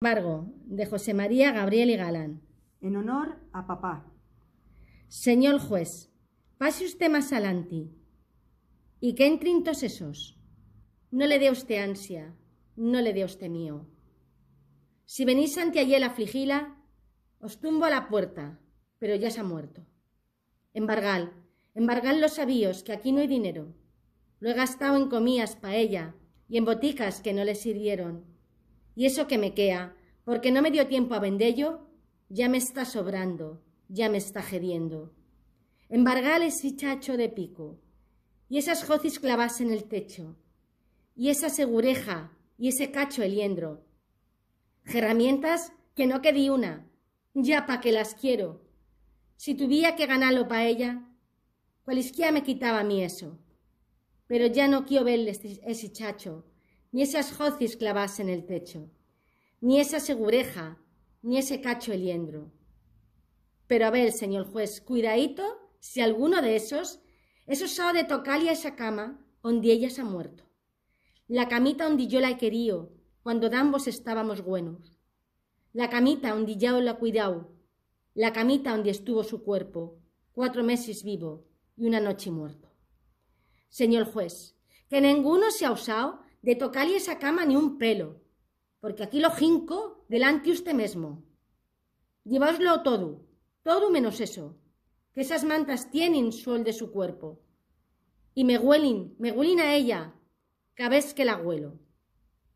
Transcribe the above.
embargo, de José María Gabriel y Galán. En honor a papá. Señor juez, pase usted más adelante. ¿Y qué entrintos esos? No le dé usted ansia, no le dé usted mío. Si venís ante allí la frigila, os tumbo a la puerta, pero ya se ha muerto. Embargal, embargal los avíos, que aquí no hay dinero. Lo he gastado en comías, ella y en boticas que no le sirvieron y eso que me queda, porque no me dio tiempo a vendello, ya me está sobrando, ya me está gediendo. Embargales ese chacho de pico, y esas jocis clavas en el techo, y esa segureja, y ese cacho eliendro. Herramientas que no quedí una, ya pa' que las quiero. Si tuviera que ganarlo pa' ella, cualisquiera me quitaba a mí eso. Pero ya no quiero verle ese chacho, ni esas jocis clavase en el techo, ni esa segureja, ni ese cacho eliendro. Pero a ver, señor juez, cuidadito si alguno de esos es osado de tocarle a esa cama donde ella se ha muerto. La camita donde yo la he querido, cuando de ambos estábamos buenos. La camita donde yo la cuidado. La camita donde estuvo su cuerpo, cuatro meses vivo y una noche muerto. Señor juez, que ninguno se ha osado de tocarle esa cama ni un pelo, porque aquí lo jinco delante usted mismo. Llevaoslo todo, todo menos eso, que esas mantas tienen sol de su cuerpo. Y me huelen, me huelen a ella, cada vez que la huelo.